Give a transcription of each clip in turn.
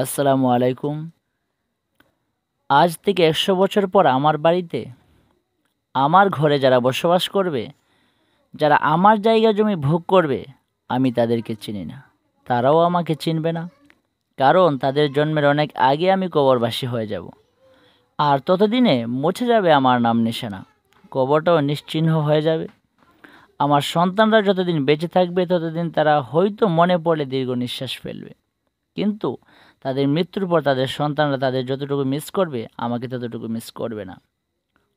আসসালামু আলাইকুম আজ থেকে একশো বছর পর আমার বাড়িতে আমার ঘরে যারা বসবাস করবে যারা আমার জায়গা জমি ভোগ করবে আমি তাদেরকে চিনি না তারাও আমাকে চিনবে না কারণ তাদের জন্মের অনেক আগে আমি কবরবাসী হয়ে যাব আর ততদিনে মুছে যাবে আমার নাম নিশানা কবরটাও নিশ্চিহ্ন হয়ে যাবে আমার সন্তানরা যতদিন বেঁচে থাকবে ততদিন তারা হয়তো মনে পড়ে দীর্ঘ নিঃশ্বাস ফেলবে কিন্তু তাদের মৃত্যুর পর তাদের সন্তানরা তাদের যতটুকু মিস করবে আমাকে ততটুকু মিস করবে না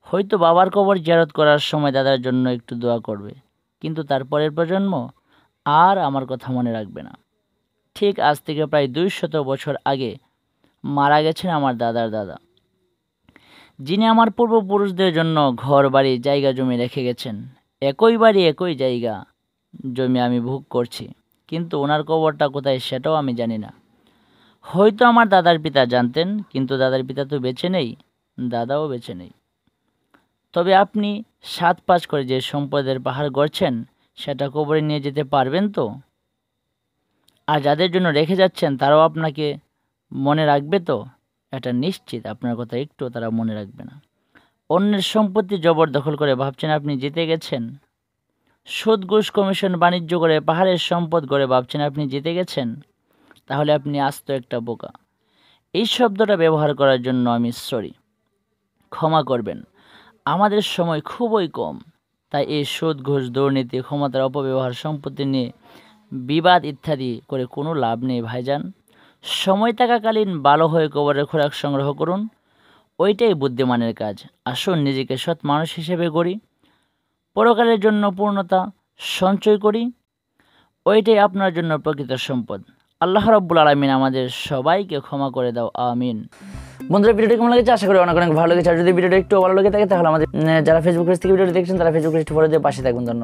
হয়তো বাবার কবর জেরত করার সময় দাদার জন্য একটু দোয়া করবে কিন্তু তারপরের প্রজন্ম আর আমার কথা মনে রাখবে না ঠিক আজ থেকে প্রায় দুই শত বছর আগে মারা গেছেন আমার দাদার দাদা যিনি আমার পূর্বপুরুষদের জন্য ঘর বাড়ি জায়গা জমি রেখে গেছেন একই বাড়ি একই জায়গা জমি আমি ভোগ করছি কিন্তু ওনার কবরটা কোথায় সেটাও আমি জানি না হয়তো আমার দাদার পিতা জানতেন কিন্তু দাদার পিতা তো বেছে নেই দাদাও বেছে নেই তবে আপনি সাত পাঁচ করে যে সম্পদের পাহাড় গড়ছেন সেটা কবরে নিয়ে যেতে পারবেন তো আর যাদের জন্য রেখে যাচ্ছেন তারাও আপনাকে মনে রাখবে তো এটা নিশ্চিত আপনার কথা একটু তারা মনে রাখবে না অন্যের সম্পত্তি জবরদখল করে ভাবছেন আপনি জিতে গেছেন সুদ ঘুষ কমিশন বাণিজ্য করে পাহাড়ের সম্পদ গড়ে ভাবছেন আপনি জিতে গেছেন তাহলে আপনি আস্ত একটা বোকা এই শব্দটা ব্যবহার করার জন্য আমি সরি ক্ষমা করবেন আমাদের সময় খুবই কম তাই এই সুদ ঘোষ দুর্নীতি ক্ষমতার অপব্যবহার সম্পত্তি নিয়ে বিবাদ ইত্যাদি করে কোনো লাভ নেই ভাইজান সময় থাকাকালীন ভালো হয়ে কবরের খোরাক সংগ্রহ করুন ওইটাই বুদ্ধিমানের কাজ আসুন নিজেকে সৎ মানুষ হিসেবে গড়ি পরকালের জন্য পূর্ণতা সঞ্চয় করি ওইটাই আপনার জন্য প্রকৃত সম্পদ আল্লাহ রব্বুল আলমিন আমাদের সবাইকে ক্ষমা করে দাও আমিন বন্ধুরা ভিডিওটি কেমন লাগেছে আশা করি অনেক অনেক ভালো লেগেছে আর যদি ভিডিওটা একটু ভালো লেগে থাকে তাহলে আমাদের যারা ফেসবুক পেজ থেকে ভিডিওটি দেখছেন তারা ফেসবুক পেজটি ফলো দিয়ে পাশে থাকবেন ধন্যবাদ